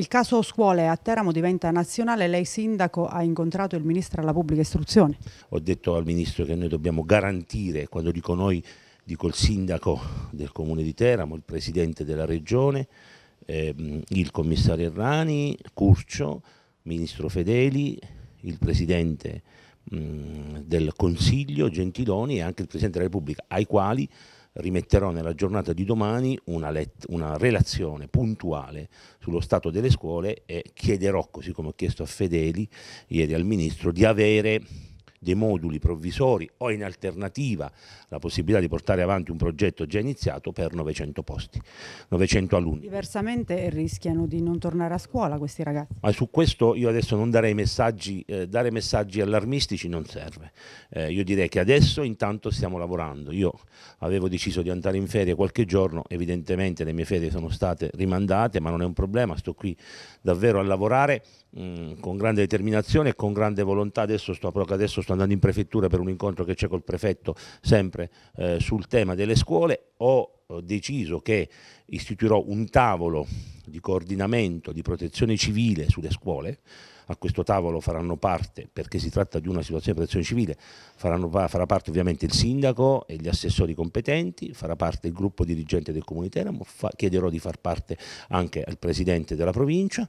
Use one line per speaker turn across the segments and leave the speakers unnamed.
Il caso scuole a Teramo diventa nazionale, lei sindaco ha incontrato il ministro alla pubblica
istruzione. Ho detto al ministro che noi dobbiamo garantire, quando dico noi dico il sindaco del comune di Teramo, il presidente della regione, ehm, il commissario Errani, Curcio, ministro Fedeli, il presidente mh, del Consiglio Gentiloni e anche il Presidente della Repubblica, ai quali rimetterò nella giornata di domani una, una, relazione puntuale sullo stato delle scuole e chiederò, così come ho chiesto a Fedeli ieri al Ministro, di avere dei moduli provvisori o in alternativa la possibilità di portare avanti un progetto già iniziato per 900 posti, 900 alunni.
Diversamente rischiano di non tornare a scuola questi ragazzi.
Ma su questo io adesso non darei messaggi, eh, dare messaggi allarmistici non serve. Eh, io direi che adesso intanto stiamo lavorando. Io avevo deciso di andare in ferie qualche giorno, evidentemente le mie ferie sono state rimandate, ma non è un problema, sto qui davvero a lavorare mh, mm, con grande determinazione e con grande volontà. Adesso sto, adesso sto sto andando in prefettura per un incontro che c'è col prefetto sempre eh, sul tema delle scuole, ho deciso che istituirò un tavolo di coordinamento di protezione civile sulle scuole, a questo tavolo faranno parte, perché si tratta di una situazione di protezione civile, faranno, farà parte ovviamente il sindaco e gli assessori competenti, farà parte il gruppo dirigente del Comune di Teramo, fa, chiederò di far parte anche al presidente della provincia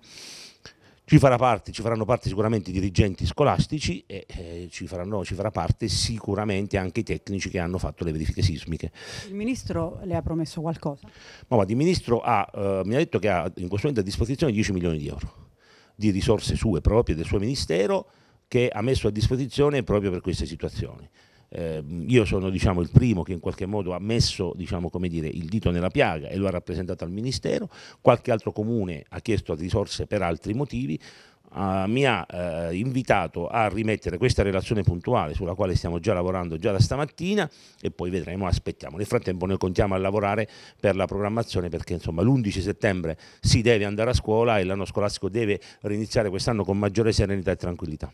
ci, parte, ci, faranno parte sicuramente i dirigenti scolastici e eh, ci, faranno, ci, farà parte sicuramente anche i tecnici che hanno fatto le verifiche sismiche. Il Ministro le ha promesso qualcosa? No, ma il Ministro ha, eh, mi ha detto che ha in questo momento a disposizione 10 milioni di euro di risorse sue proprie del suo Ministero che ha messo a disposizione proprio per queste situazioni. Eh, io sono diciamo, il primo che in qualche modo ha messo diciamo, dire, il dito nella piaga e lo ha rappresentato al Ministero, qualche altro comune ha chiesto risorse per altri motivi, Uh, mi ha uh, invitato a rimettere questa relazione puntuale sulla quale stiamo già lavorando già da stamattina e poi vedremo, aspettiamo. Nel frattempo noi contiamo a lavorare per la programmazione perché l'11 settembre si deve andare a scuola e l'anno scolastico deve riniziare quest'anno con maggiore serenità e tranquillità.